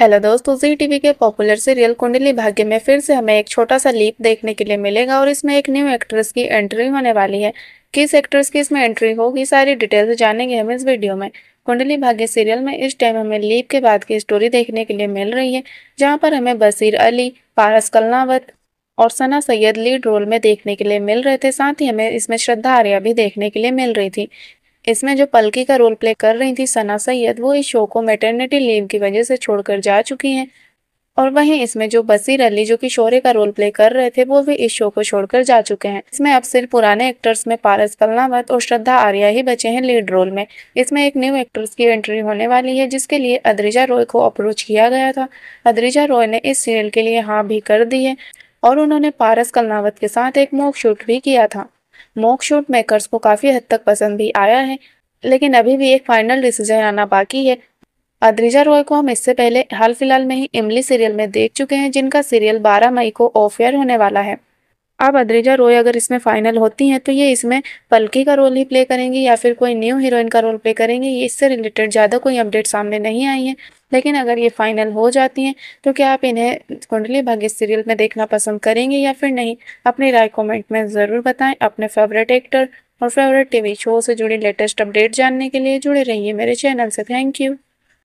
hello दोस्तों Zee TV के popular serial Kundali Bhagya में फिर से हमें एक छोटा सा लीप देखने के लिए मिलेगा और इसमें एक न्यू एक्ट्रेस की एंट्री होने वाली है किस एक्ट्रेस की इसमें एंट्री होगी सारी डिटेल्स जानेंगे हम इस वीडियो में कुंडली भाग्य सीरियल में इस टाइम हमें लीप के बाद की स्टोरी देखने के लिए मिल रही है जहाँ पर हमें बसीर अली पारस कलनावत और सना सैयद लीड रोल में देखने के लिए मिल रहे थे साथ ही हमें इसमें श्रद्धा आर्या भी देखने के लिए मिल रही थी इसमें जो पलकी का रोल प्ले कर रही थी सना सैयद वो इस शो को मेटर्निटी लीव की वजह से छोड़कर जा चुकी हैं और वहीं इसमें जो बसीर अली जो कि शोरे का रोल प्ले कर रहे थे वो भी इस शो को छोड़कर जा चुके हैं इसमें अब सिर्फ पुराने एक्टर्स में पारस कलनावत और श्रद्धा आर्या ही बचे हैं लीड रोल में इसमें एक न्यू एक्ट्रेस की एंट्री होने वाली है जिसके लिए अद्रिजा रॉय को अप्रोच किया गया था अद्रिजा रॉय ने इस सीरियल के लिए हाँ भी कर दी है और उन्होंने पारस कलनावत के साथ एक मॉक शूट भी किया था मोक शूट मेकर्स को काफ़ी हद तक पसंद भी आया है लेकिन अभी भी एक फाइनल डिसीजन आना बाकी है अद्रिजा रॉय को हम इससे पहले हाल फिलहाल में ही इमली सीरियल में देख चुके हैं जिनका सीरियल 12 मई को ऑफ एयर होने वाला है अब अद्रेजा रोय अगर इसमें फाइनल होती हैं तो ये इसमें पलकी का रोल ही प्ले करेंगी या फिर कोई न्यू हीरोइन का रोल प्ले करेंगी ये इससे रिलेटेड ज़्यादा कोई अपडेट सामने नहीं आई है लेकिन अगर ये फाइनल हो जाती हैं तो क्या आप इन्हें कुंडली भाग्य सीरियल में देखना पसंद करेंगे या फिर नहीं अपनी राय कॉमेंट में ज़रूर बताएँ अपने फेवरेट एक्टर और फेवरेट टी शो से जुड़ी लेटेस्ट अपडेट जानने के लिए जुड़े रहिए मेरे चैनल से थैंक यू